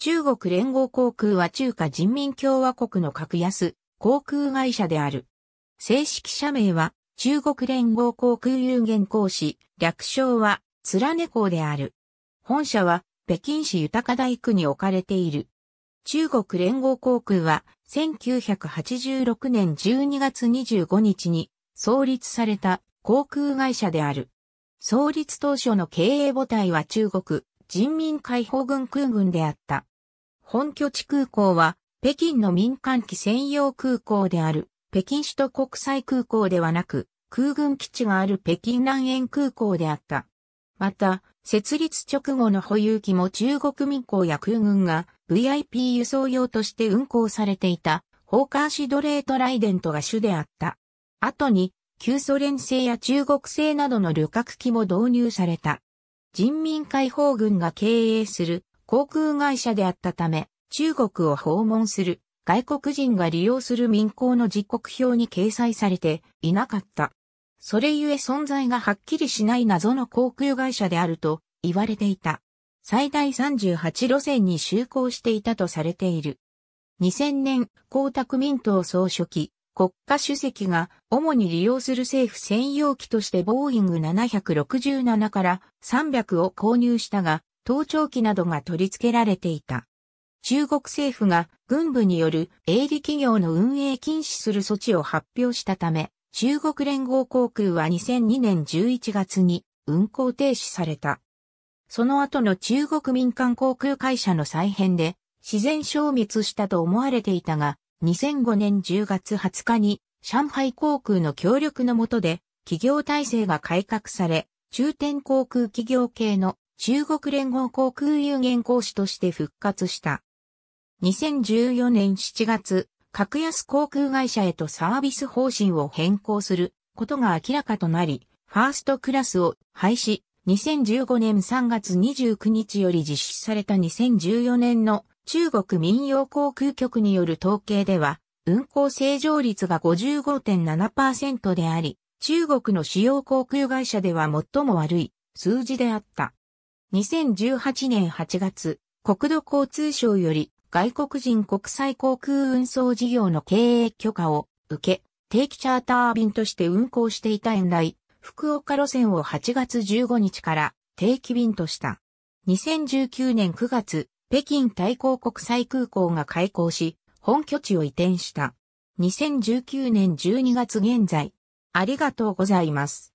中国連合航空は中華人民共和国の格安航空会社である。正式社名は中国連合航空有限公司、略称は貫ね港である。本社は北京市豊大区に置かれている。中国連合航空は1986年12月25日に創立された航空会社である。創立当初の経営母体は中国人民解放軍空軍であった。本拠地空港は、北京の民間機専用空港である、北京首都国際空港ではなく、空軍基地がある北京南苑空港であった。また、設立直後の保有機も中国民港や空軍が VIP 輸送用として運航されていた、ホーカーシドレートライデントが主であった。後に、旧ソ連製や中国製などの旅客機も導入された。人民解放軍が経営する航空会社であったため、中国を訪問する外国人が利用する民航の時刻表に掲載されていなかった。それゆえ存在がはっきりしない謎の航空会社であると言われていた。最大38路線に就航していたとされている。2000年、江沢民党総書記、国家主席が主に利用する政府専用機としてボーイング767から300を購入したが、盗聴器などが取り付けられていた。中国政府が軍部による営利企業の運営禁止する措置を発表したため、中国連合航空は2002年11月に運航停止された。その後の中国民間航空会社の再編で自然消滅したと思われていたが、2005年10月20日に上海航空の協力の下で企業体制が改革され、中天航空企業系の中国連合航空有限公司として復活した。2014年7月、格安航空会社へとサービス方針を変更することが明らかとなり、ファーストクラスを廃止、2015年3月29日より実施された2014年の中国民謡航空局による統計では、運航正常率が55.7%であり、中国の主要航空会社では最も悪い数字であった。2018年8月、国土交通省より外国人国際航空運送事業の経営許可を受け、定期チャーター便として運航していた遠来、福岡路線を8月15日から定期便とした。2019年9月、北京大港国際空港が開港し、本拠地を移転した。2019年12月現在。ありがとうございます。